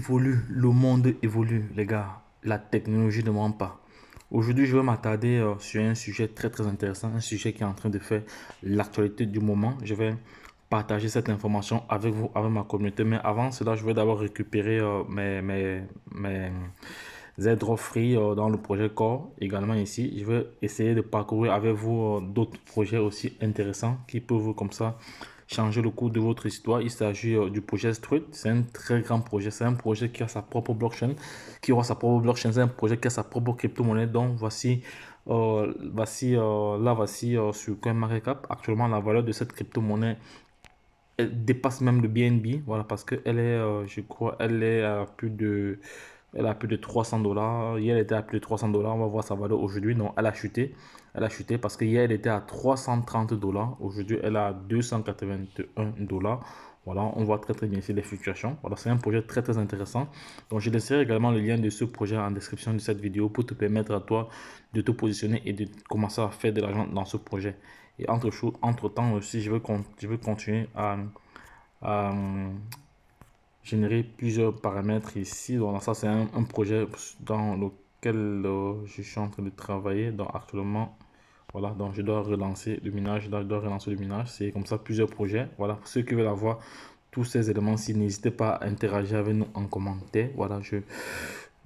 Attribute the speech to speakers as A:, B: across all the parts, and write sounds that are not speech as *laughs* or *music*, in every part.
A: évolue, le monde évolue, les gars. La technologie ne manque pas. Aujourd'hui, je vais m'attarder euh, sur un sujet très très intéressant, un sujet qui est en train de faire l'actualité du moment. Je vais partager cette information avec vous, avec ma communauté. Mais avant cela, je vais d'abord récupérer euh, mes, mes, mes free euh, dans le projet Core, également ici. Je vais essayer de parcourir avec vous d'autres projets aussi intéressants qui peuvent comme ça changer le cours de votre histoire. Il s'agit euh, du projet Strut. C'est un très grand projet. C'est un projet qui a sa propre blockchain, qui aura sa propre blockchain. C'est un projet qui a sa propre crypto-monnaie. Donc, voici, euh, voici euh, là, voici sur sur CoinMarketCap. Actuellement, la valeur de cette crypto-monnaie dépasse même le BNB. Voilà, parce que elle est, je crois, elle est à plus de elle a plus de 300 dollars. Hier, elle était à plus de 300 dollars. On va voir sa valeur aujourd'hui. Non, elle a chuté. Elle a chuté parce que hier, elle était à 330 dollars. Aujourd'hui, elle a 281 dollars. Voilà, on voit très très bien ici les fluctuations. Voilà, c'est un projet très très intéressant. Donc, je laisserai également le lien de ce projet en description de cette vidéo pour te permettre à toi de te positionner et de commencer à faire de l'argent dans ce projet. Et entre, entre temps aussi, je veux, je veux continuer à, à générer plusieurs paramètres ici. Donc ça, c'est un, projet dans lequel je suis en train de travailler. Donc actuellement, voilà, donc je dois relancer le minage. Je dois, je relancer le minage. C'est comme ça plusieurs projets. Voilà, pour ceux qui veulent avoir tous ces éléments si n'hésitez pas à interagir avec nous en commentaire. Voilà, je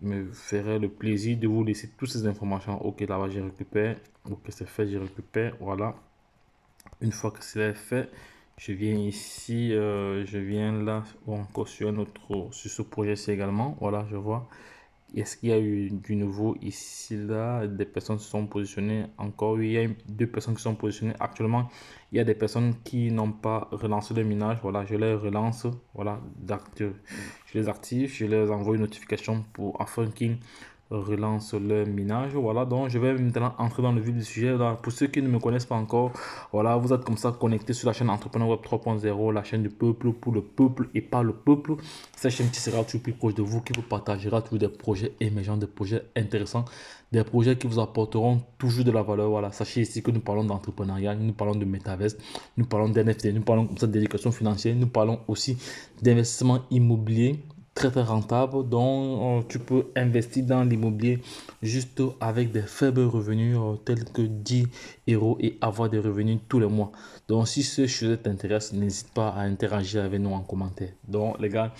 A: me ferai le plaisir de vous laisser toutes ces informations. Ok, là-bas, j'ai récupéré. Ok, c'est fait, j'ai récupéré. Voilà. Une fois que c'est fait, je viens ici euh, je viens là ou encore sur sur ce projet c'est également voilà je vois est-ce qu'il y a eu du nouveau ici là des personnes se sont positionnées encore il y a deux personnes qui sont positionnées actuellement il y a des personnes qui n'ont pas relancé le minage voilà je les relance voilà je les active je les envoie une notification pour afin relance le minage. Voilà, donc je vais maintenant entrer dans le vif du sujet. pour ceux qui ne me connaissent pas encore, voilà, vous êtes comme ça connecté sur la chaîne Entrepreneur Web 3.0, la chaîne du peuple pour le peuple et par le peuple. Cette chaîne qui sera toujours plus proche de vous, qui vous partagera toujours des projets émergents, des projets intéressants, des projets qui vous apporteront toujours de la valeur. Voilà, sachez ici que nous parlons d'entrepreneuriat, nous parlons de métaverse, nous parlons d'NFT, nous parlons comme ça d'éducation financière, nous parlons aussi d'investissement immobilier très très rentable donc euh, tu peux investir dans l'immobilier juste avec des faibles revenus euh, tels que 10 euros et avoir des revenus tous les mois donc si ce sujet t'intéresse n'hésite pas à interagir avec nous en commentaire donc les gars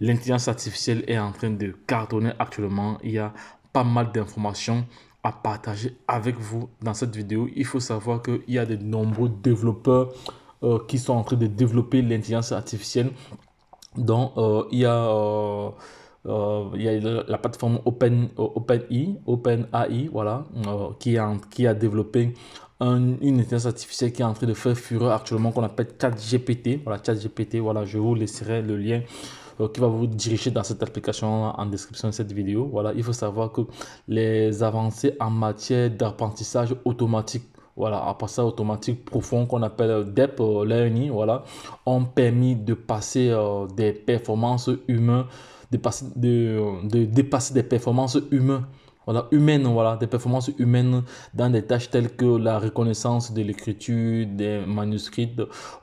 A: l'intelligence artificielle est en train de cartonner actuellement il y a pas mal d'informations à partager avec vous dans cette vidéo il faut savoir qu'il y a de nombreux développeurs euh, qui sont en train de développer l'intelligence artificielle donc, euh, il, y a, euh, euh, il a la plateforme Open, OpenAI, Open voilà, qui, a, qui a développé un, une intelligence artificielle qui est en train de faire fureur actuellement, qu'on appelle ChatGPT. Voilà, ChatGPT, voilà, je vous laisserai le lien qui va vous diriger dans cette application en description de cette vidéo. Voilà, il faut savoir que les avancées en matière d'apprentissage automatique voilà, un passage automatique profond qu'on appelle euh, DEP euh, Learning, voilà, ont permis de passer euh, des performances humaines, de, passer, de, de dépasser des performances humaines voilà, humaines, voilà, des performances humaines dans des tâches telles que la reconnaissance de l'écriture, des manuscrits,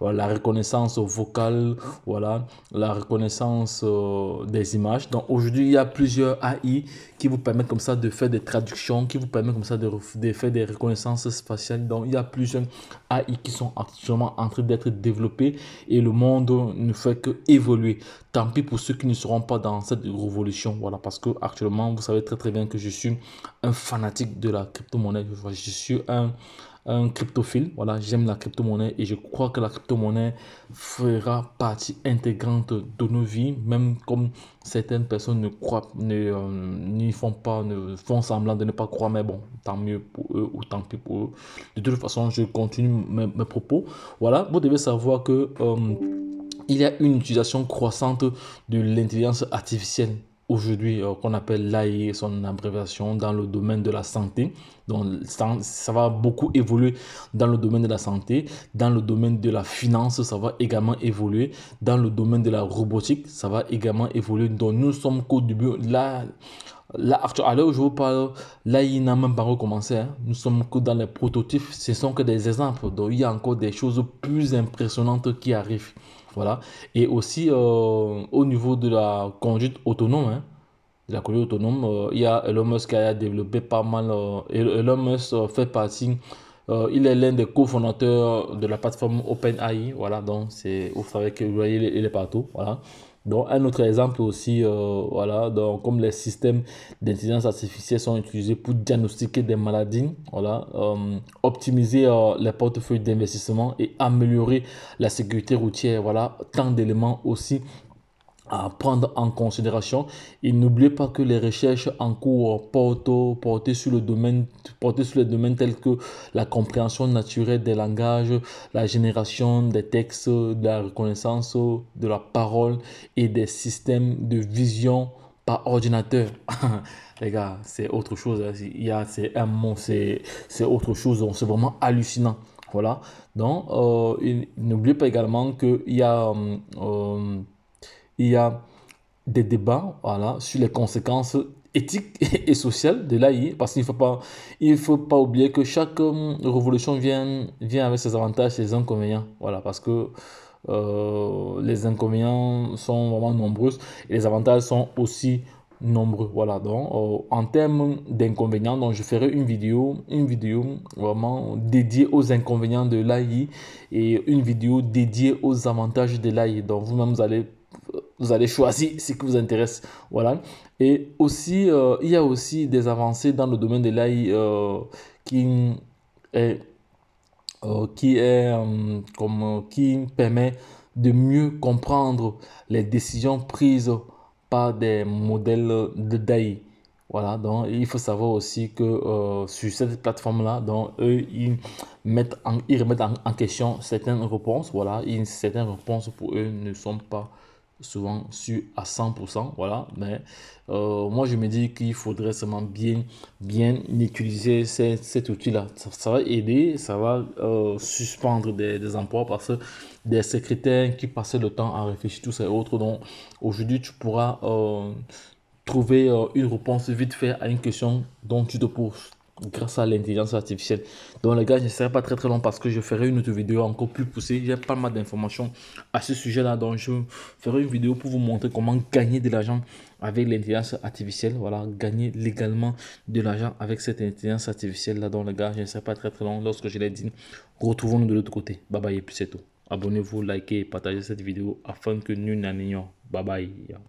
A: la reconnaissance vocale, voilà, la reconnaissance euh, des images. Donc aujourd'hui, il y a plusieurs AI qui vous permettent comme ça de faire des traductions, qui vous permettent comme ça de, faire des reconnaissances spatiales. Donc il y a plusieurs AI qui sont actuellement en train d'être développés et le monde ne fait que évoluer. Tant pis pour ceux qui ne seront pas dans cette révolution, voilà, parce que actuellement, vous savez très très bien que je suis un fanatique de la crypto-monnaie. Je suis un, un cryptophile. Voilà, j'aime la crypto-monnaie et je crois que la crypto-monnaie fera partie intégrante de nos vies, même comme certaines personnes ne croient, ne, euh, font pas, ne font semblant de ne pas croire, mais bon, tant mieux pour eux ou tant pis pour eux. De toute façon, je continue mes, propos. Voilà, vous devez savoir que. Euh, il y a une utilisation croissante de l'intelligence artificielle aujourd'hui euh, qu'on appelle l'AI, son abréviation dans le domaine de la santé. Donc ça, ça, va beaucoup évoluer dans le domaine de la santé, dans le domaine de la finance, ça va également évoluer, dans le domaine de la robotique, ça va également évoluer. Donc nous sommes qu'au début, là, Là, je vous parle, là, il n'a même pas recommencé. Hein. Nous sommes que dans les prototypes, ce sont que des exemples. Donc, il y a encore des choses plus impressionnantes qui arrivent. Voilà. Et aussi, euh, au niveau de la conduite autonome, hein, la conduite autonome, euh, il y a Elon Musk qui a développé pas mal. Euh, Elon Musk fait partie. il est l'un des cofondateurs de la plateforme OpenAI. Voilà. Donc, c'est, vous savez qu'il est partout. Voilà. Donc, un autre exemple aussi, euh, voilà, donc, comme les systèmes d'intelligence artificielle sont utilisés pour diagnostiquer des maladies, voilà, euh, optimiser euh, les portefeuilles d'investissement et améliorer la sécurité routière, voilà, tant d'éléments aussi à prendre en considération. Et n'oubliez pas que les recherches en cours portent, sur le domaine, portent sur les domaines tels que la compréhension naturelle des langages, la génération des textes, de la reconnaissance de la parole et des systèmes de vision par ordinateur. *laughs* les gars, c'est autre chose. Hein. Il c'est un mot, c'est, c'est autre chose. C'est vraiment hallucinant. Voilà. Donc, euh, n'oubliez pas également qu'il y a, euh, euh il y a des débats voilà, sur les conséquences éthiques *laughs* et sociales de l'AI, parce qu'il ne faut, pas, il faut pas oublier que chaque euh, révolution vient, vient avec ses avantages et ses inconvénients. Voilà, parce que euh, les inconvénients sont vraiment nombreux et les avantages sont aussi nombreux. Voilà, donc euh, en termes d'inconvénients, donc je ferai une vidéo, une vidéo vraiment dédiée aux inconvénients de l'AI et une vidéo dédiée aux avantages de l'AI. Donc vous-même, vous allez vous allez choisir ce qui vous intéresse. Voilà. Et aussi, euh, il y a aussi des avancées dans le domaine de l'AI euh, qui est, euh, qui, est comme, qui permet de mieux comprendre les décisions prises par des modèles de d'AI. Voilà, donc il faut savoir aussi que sur cette plateforme-là, donc eux, ils remettent en, question certaines réponses. Voilà, certaines réponses pour eux ne sont pas souvent sur à 100%, voilà. Mais euh, moi, je me dis qu'il faudrait seulement bien, bien utiliser cet, outil-là. Ça, va aider, ça va euh, suspendre des, emplois parce que des secrétaires qui passaient le temps à réfléchir, tout ça et autres. Donc, aujourd'hui, tu pourras euh, trouver une réponse vite fait à une question dont tu te poses grâce à l'intelligence artificielle. Donc les gars, je ne serai pas très très long parce que je ferai une autre vidéo encore plus poussée. J'ai pas mal d'informations à ce sujet-là. Donc je ferai une vidéo pour vous montrer comment gagner de l'argent avec l'intelligence artificielle. Voilà, gagner légalement de l'argent avec cette intelligence artificielle-là. Donc les gars, je ne serai pas très très long lorsque je l'ai dit. Retrouvons-nous de l'autre côté. Bye bye et puis c'est tout. Abonnez-vous, likez et partagez cette vidéo afin que nous n'en ignore. Bye bye.